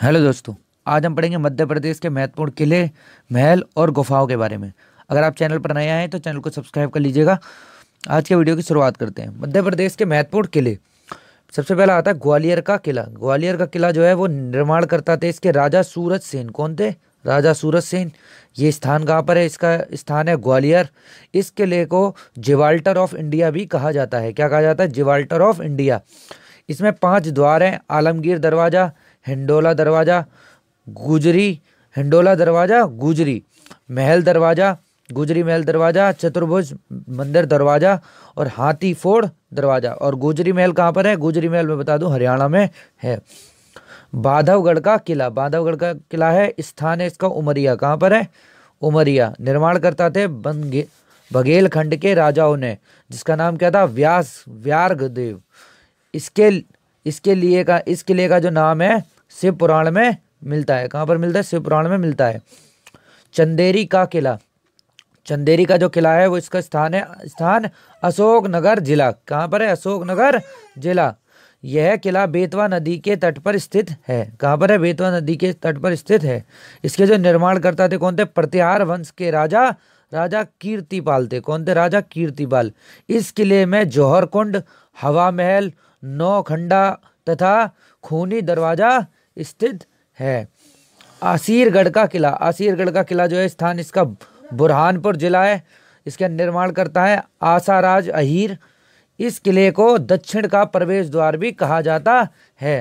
hello दोस्तों आज हम पढ़ेंगे मध्य प्रदेश के महत्वपूर्ण किले महल और गुफाओं के बारे में अगर आप चैनल पर नए आए तो चैनल को सब्सक्राइब कर लीजिएगा आज के वीडियो की शुरुआत करते हैं मध्य प्रदेश के महत्वपूर्ण किले सबसे पहला आता है ग्वालियर का किला ग्वालियर का किला जो है वो निर्माण करता थे इसके राजा सूरज सेन कौन थे राजा सूरज सेन ये स्थान कहाँ पर है इसका स्थान है ग्वालियर इस किले को जिवाल्टर ऑफ इंडिया भी कहा जाता है क्या कहा जाता है जिवाल्टर ऑफ इंडिया इसमें पांच द्वार हैं आलमगीर दरवाज़ा हिंडोला दरवाज़ा गुजरी हिंडोला दरवाज़ा गुजरी महल दरवाज़ा गुजरी महल दरवाज़ा चतुर्भुज मंदिर दरवाज़ा और हाथी फोड़ दरवाज़ा और गुजरी महल कहाँ पर है गुजरी महल मैं बता दूँ हरियाणा में है बाधवगढ़ का किला बाधवगढ़ का किला है स्थान है इसका उमरिया कहाँ पर है उमरिया निर्माण करता थे बनगे बघेल खंड के राजाओं ने जिसका नाम क्या था व्यास व्यार्घ देव इसके इसके लिए का इस किले का जो नाम है शिव पुराण में मिलता है कहाँ पर मिलता है शिव पुराण में मिलता है चंदेरी का किला चंदेरी का जो किला है वो इसका स्थान है स्थान अशोक नगर जिला कहाँ पर है अशोक नगर जिला यह किला बेतवा नदी के तट पर स्थित है कहाँ पर है बेतवा नदी के तट पर स्थित है इसके जो निर्माणकर्ता थे कौन थे प्रतिहार वंश के राजा राजा कीर्तिपाल थे कौन थे राजा कीर्तिपाल इस किले में जौहर कुंड हवा महल नौखंडा तथा खूनी दरवाज़ा स्थित है आसीरगढ़ का किला आसीरगढ़ का किला जो है स्थान इसका बुरहानपुर जिला है इसका निर्माण करता है आसाराज अहीर इस किले को दक्षिण का प्रवेश द्वार भी कहा जाता है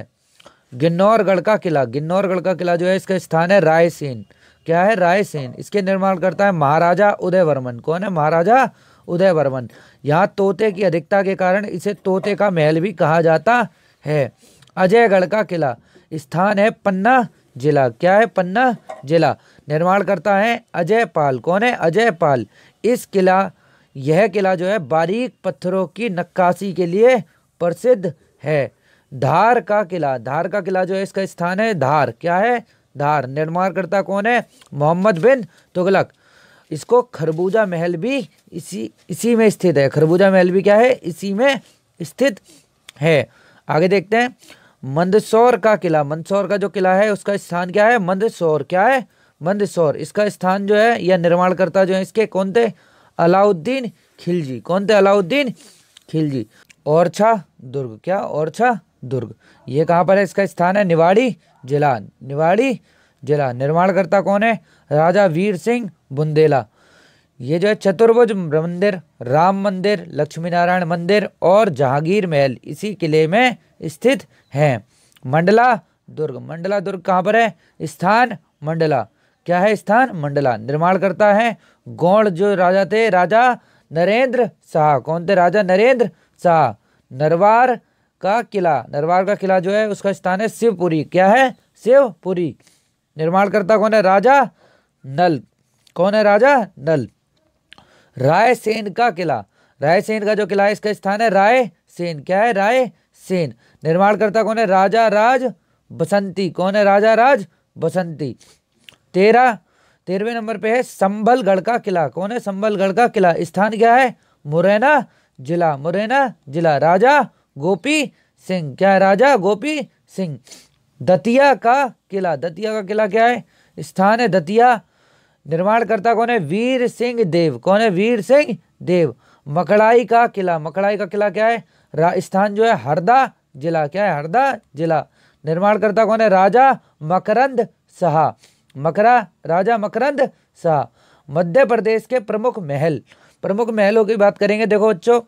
गिन्नौरगढ़ का किला गिन्नौरगढ़ का किला जो है इसका स्थान है रायसेन क्या है रायसेन इसके निर्माण करता है महाराजा उदय वर्मन कौन है महाराजा उदय वर्मन यहाँ तोते की अधिकता के कारण इसे तोते का महल भी कहा जाता है अजयगढ़ का किला स्थान है पन्ना जिला क्या है पन्ना जिला निर्माण करता है अजय पाल कौन है अजय पाल इस किला यह किला जो है बारीक पत्थरों की नक्काशी के लिए प्रसिद्ध है धार का किला धार का किला जो है इसका स्थान है धार क्या है धार निर्माण करता कौन है मोहम्मद बिन तुगलक इसको खरबूजा महल भी इसी इसी में स्थित है खरबूजा महल भी क्या है इसी में स्थित है आगे देखते हैं मंदसौर का किला मंदसौर का जो किला है उसका स्थान क्या है मंदसौर क्या है मंदसौर इसका स्थान जो है या निर्माणकर्ता जो है इसके कौन थे अलाउद्दीन खिलजी कौन थे अलाउद्दीन खिलजी ओरछा दुर्ग क्या ओरछा दुर्ग ये कहाँ पर है इसका स्थान है निवाड़ी जिला निवाड़ी जिला निर्माणकर्ता कौन है राजा वीर सिंह बुंदेला ये जो है चतुर्भुज मंदिर राम मंदिर लक्ष्मी नारायण मंदिर और जहांगीर महल इसी किले में स्थित हैं मंडला दुर्ग मंडला दुर्ग कहाँ पर है स्थान मंडला क्या है स्थान मंडला निर्माण करता है गौड़ जो राजा थे राजा नरेंद्र शाह कौन थे राजा नरेंद्र शाह नरवार का किला नरवार का किला जो है उसका स्थान है शिवपुरी क्या है शिवपुरी निर्माण करता कौन है राजा नल कौन है राजा नल रायसेन का किला रायसेन का जो किला है इसका स्थान है रायसेन क्या है रायसेन निर्माणकर्ता कौन है राजा राज बसंती कौन है राजा राज बसंती तेरह तेरहवें नंबर पे है संभलगढ़ का किला कौन है संभलगढ़ का किला स्थान क्या है मुरैना जिला मुरैना जिला राजा गोपी सिंह क्या है राजा गोपी सिंह दतिया का किला दतिया का किला क्या है स्थान है दतिया निर्माणकर्ता कौन है वीर सिंह देव कौन है वीर सिंह देव मकड़ाई का किला मकड़ाई का किला क्या है राजस्थान जो है हरदा जिला क्या है हरदा जिला निर्माणकर्ता कौन है राजा मकरंद सहा मकरा राजा मकरंद सहा मध्य प्रदेश के प्रमुख महल प्रमुख महलों की बात करेंगे देखो बच्चों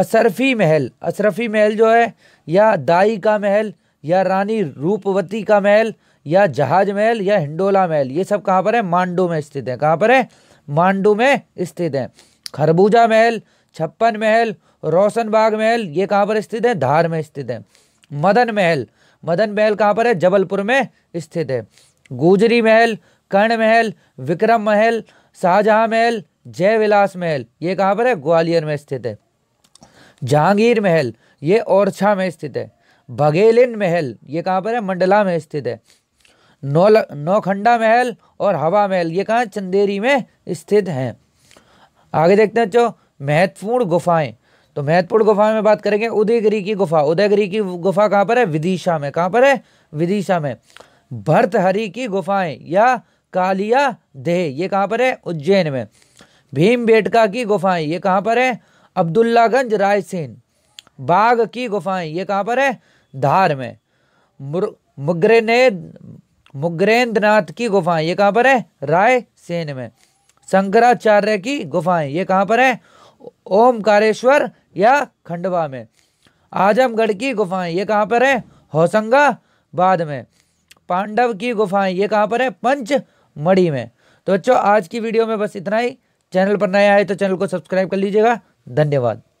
अशरफी महल अशरफी महल जो है या दाई का महल या रानी रूपवती का महल या जहाज महल या हिंडोला महल ये सब कहाँ पर है मांडू में स्थित है कहाँ पर है मांडू में स्थित है खरबूजा महल छप्पन महल रोशन बाग महल ये कहाँ पर स्थित है धार में स्थित है मदन महल मदन महल कहाँ पर है जबलपुर में स्थित है गुजरी महल कर्ण महल विक्रम महल शाहजहाँ महल जय विलास महल ये कहाँ पर है ग्वालियर में स्थित है जहांगीर महल ये ओरछा में स्थित है बघेलिन महल ये कहाँ पर है मंडला में स्थित है नौ नौखंडा महल और हवा महल ये कहाँ चंदेरी में स्थित हैं आगे देखते हैं जो महत्वपूर्ण गुफाएं तो महत्वपूर्ण गुफाएं में बात करेंगे उदयगिरी की गुफा उदयगिरी की गुफा कहाँ पर है विदिशा में कहाँ पर है विदिशा में भरतहरी की गुफाएं या कालिया देह ये कहाँ पर है उज्जैन में भीम बेटका की गुफाएं ये कहाँ पर है अब्दुल्लागंज रायसेन बाघ की गुफाएं ये कहाँ पर है धार में मुग्रेने मुग्रेंद्रनाथ की गुफाएं ये कहाँ पर है रायसेन में शंकराचार्य की गुफाएं ये कहाँ पर है ओमकारेश्वर या खंडवा में आजमगढ़ की गुफाएं ये कहाँ पर है होशंगाबाद में पांडव की गुफाएं ये कहाँ पर है पंच में तो बच्चों आज की वीडियो में बस इतना ही चैनल पर नया आए तो चैनल को सब्सक्राइब कर लीजिएगा धन्यवाद